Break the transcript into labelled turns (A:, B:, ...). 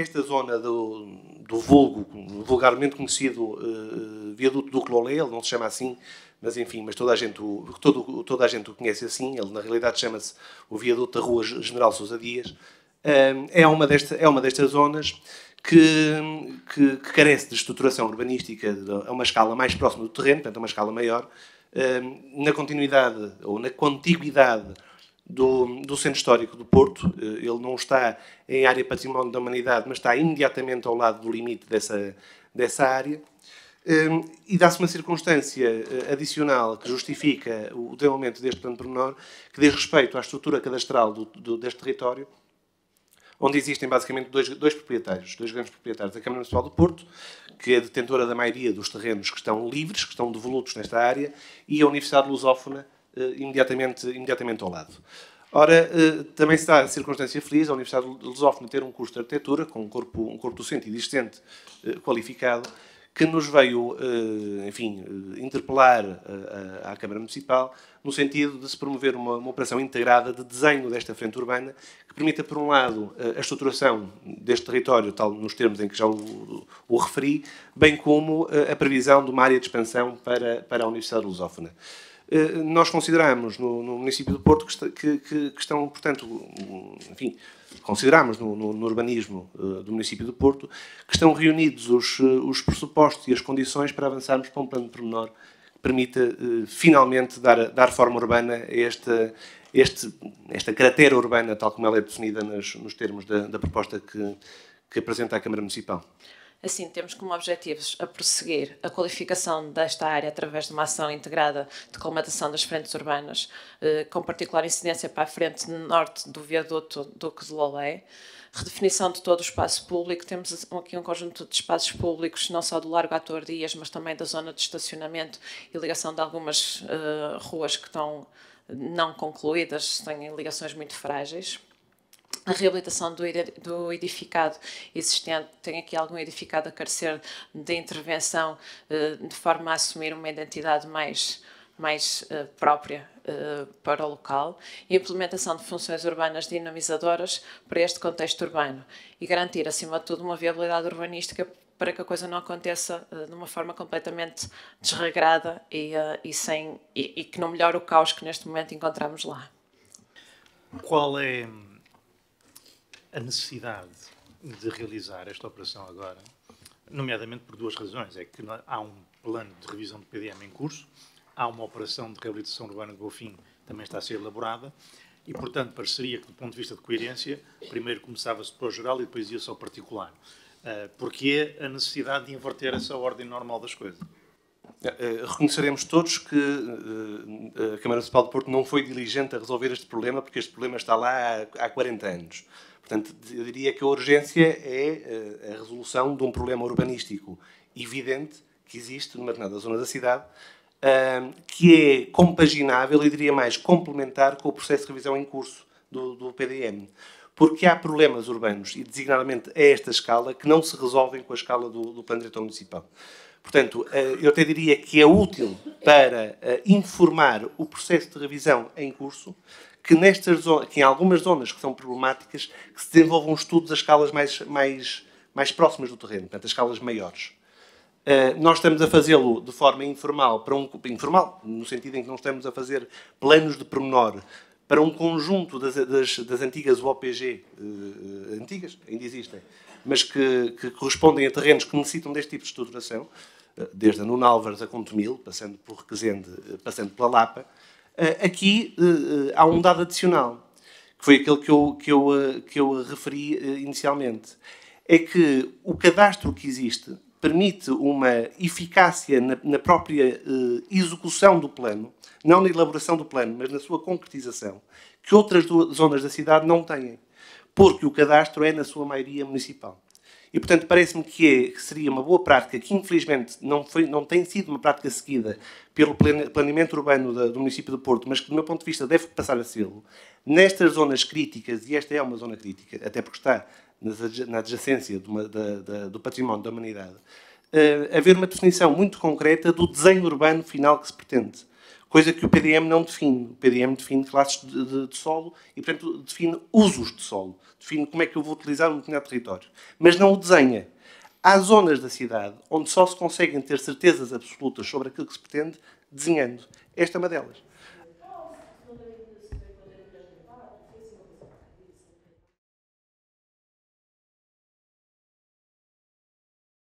A: esta zona do, do vulgo, vulgarmente conhecido uh, viaduto do Clolé, ele não se chama assim, mas enfim, mas toda a gente o, todo, toda a gente o conhece assim, ele na realidade chama-se o viaduto da rua General Sousa Dias, uh, é, uma desta, é uma destas zonas que, que, que, carece de estruturação urbanística a é uma escala mais próxima do terreno, portanto a é uma escala maior, uh, na continuidade ou na contiguidade do, do Centro Histórico do Porto. Eh, ele não está em área património da humanidade, mas está imediatamente ao lado do limite dessa, dessa área. Ehm, e dá-se uma circunstância eh, adicional que justifica o desenvolvimento deste plano pormenor, que diz respeito à estrutura cadastral do, do, deste território, onde existem basicamente dois, dois proprietários, dois grandes proprietários, a Câmara Municipal do Porto, que é detentora da maioria dos terrenos que estão livres, que estão devolutos nesta área, e a Universidade Lusófona, eh, imediatamente, imediatamente ao lado. Ora, eh, também se dá a circunstância feliz a Universidade de Lusófona ter um curso de arquitetura, com um corpo, um corpo docente e discente eh, qualificado, que nos veio, enfim, interpelar à Câmara Municipal no sentido de se promover uma, uma, operação integrada de desenho desta frente urbana que permita, por um lado, a estruturação deste território, tal nos termos em que já o, o referi, bem como a previsão de uma área de expansão para, para a Universidade de Lusófona. Eh, nós consideramos no, no, município do Porto que, que, que, estão, portanto, enfim, consideramos no, no, no urbanismo eh, do município do Porto que estão reunidos os, eh, os pressupostos e as condições para avançarmos para um plano de pormenor que permita finalmente dar, dar forma urbana a esta, este, esta cratera urbana, tal como ela é definida nos termos da, da proposta que, que apresenta a Câmara Municipal.
B: Assim, temos como objetivos a prosseguir a qualificação desta área através de uma ação integrada de colmatação das frentes urbanas, eh, com particular incidência para a frente norte do viaduto do de Lolé, redefinição de todo o espaço público. Temos aqui um conjunto de espaços públicos, não só do Largo Ator Dias, mas também da zona de estacionamento e ligação de algumas uh, ruas que estão não concluídas, têm ligações muito frágeis a reabilitação do edificado existente, tem aqui algum edificado a carecer de intervenção eh, de forma a assumir uma identidade mais, mais eh, própria eh, para o local e implementação de funções urbanas dinamizadoras para este contexto urbano e garantir, acima de tudo, uma viabilidade urbanística para que a coisa não aconteça de uma forma completamente desregrada e, e sem, e, e que não melhore o caos que neste momento encontramos lá.
A: Qual é a necessidade de realizar esta operação agora, nomeadamente por duas razões. É que há um plano de revisão do PDM em curso, há uma operação de reabilitação urbana de Golfinho também está a ser elaborada, e, portanto, pareceria que, do ponto de vista de coerência, primeiro começava-se para o geral e depois ia-se ao particular. Ah, porque é a necessidade de inverter essa ordem normal das coisas. Eh, eh, reconheceremos todos que eh, a Câmara Municipal de Porto não foi diligente a resolver este problema, porque este problema está lá há 40 anos. Portanto, eu diria que a urgência é eh, a resolução de um problema urbanístico evidente que existe numa determinada zona da cidade, que é compaginável e diria mais complementar com o processo de revisão em curso do, do PDM. Porque há problemas urbanos, e designadamente a esta escala, que não se resolvem com a escala do, do plano diretor municipal. Portanto, eh, eu até diria que é útil para eh, informar o processo de revisão em curso, que, nestas zonas, que em algumas zonas que são problemáticas, que se desenvolvam estudos a escalas mais, mais, mais próximas do terreno, portanto, a escalas maiores. Eh, nós estamos a fazê-lo de forma informal, para um, informal, no sentido em que não estamos a fazer planos de pormenor para um conjunto das, das, das antigas OPG, antigas, ainda existem, mas que, que correspondem a terrenos que necessitam deste tipo de estruturação, desde a Nuno Álvares a Contumil, passando por Requesende, eh, passando pela Lapa, eh, aqui eh, há um dado adicional, que foi aquele que eu, que eu, que eu referi inicialmente. É que o cadastro que existe permite uma eficácia na, na própria execução do plano, não na elaboração do plano, mas na sua concretização, que outras zonas da cidade não têm, porque o cadastro é, na sua maioria, municipal. E, portanto, parece-me que, é, que, seria uma boa prática, que infelizmente não, foi, não tem sido uma prática seguida pelo planeamento urbano da, do município do Porto, mas que, do meu ponto de vista, deve passar a ser, nestas zonas críticas, e esta é uma zona crítica, até porque está na adjacência do, da, da, do património da humanidade, uh, haver uma definição muito concreta do desenho urbano final que se pretende coisa que o PDM não define. O PDM define classes de, de, de, solo e, portanto, define usos de solo, define como é que eu vou utilizar um determinado território, mas não o desenha. Há zonas da cidade onde só se conseguem ter certezas absolutas sobre aquilo que se pretende desenhando. Esta é uma delas.